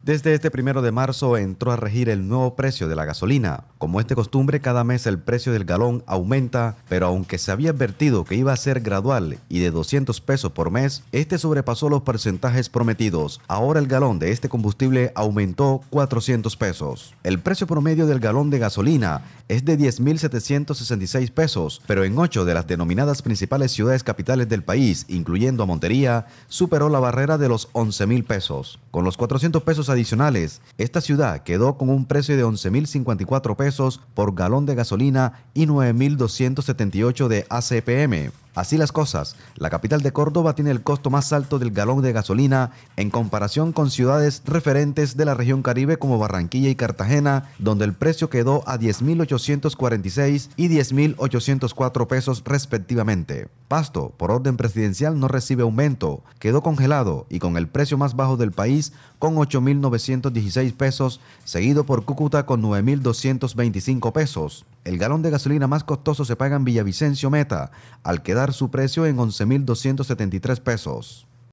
Desde este primero de marzo entró a regir el nuevo precio de la gasolina. Como es de costumbre, cada mes el precio del galón aumenta, pero aunque se había advertido que iba a ser gradual y de 200 pesos por mes, este sobrepasó los porcentajes prometidos. Ahora el galón de este combustible aumentó 400 pesos. El precio promedio del galón de gasolina es de 10.766 pesos, pero en 8 de las denominadas principales ciudades capitales del país, incluyendo a Montería, superó la barrera de los 11.000 pesos. Con los 400 pesos adicionales. Esta ciudad quedó con un precio de 11.054 pesos por galón de gasolina y 9.278 de ACPM. Así las cosas, la capital de Córdoba tiene el costo más alto del galón de gasolina en comparación con ciudades referentes de la región Caribe como Barranquilla y Cartagena, donde el precio quedó a 10.846 y 10.804 pesos respectivamente. Pasto, por orden presidencial, no recibe aumento, quedó congelado y con el precio más bajo del país con 8.916 pesos, seguido por Cúcuta con 9.225 pesos. El galón de gasolina más costoso se paga en Villavicencio Meta, al quedar su precio en 11.273 pesos.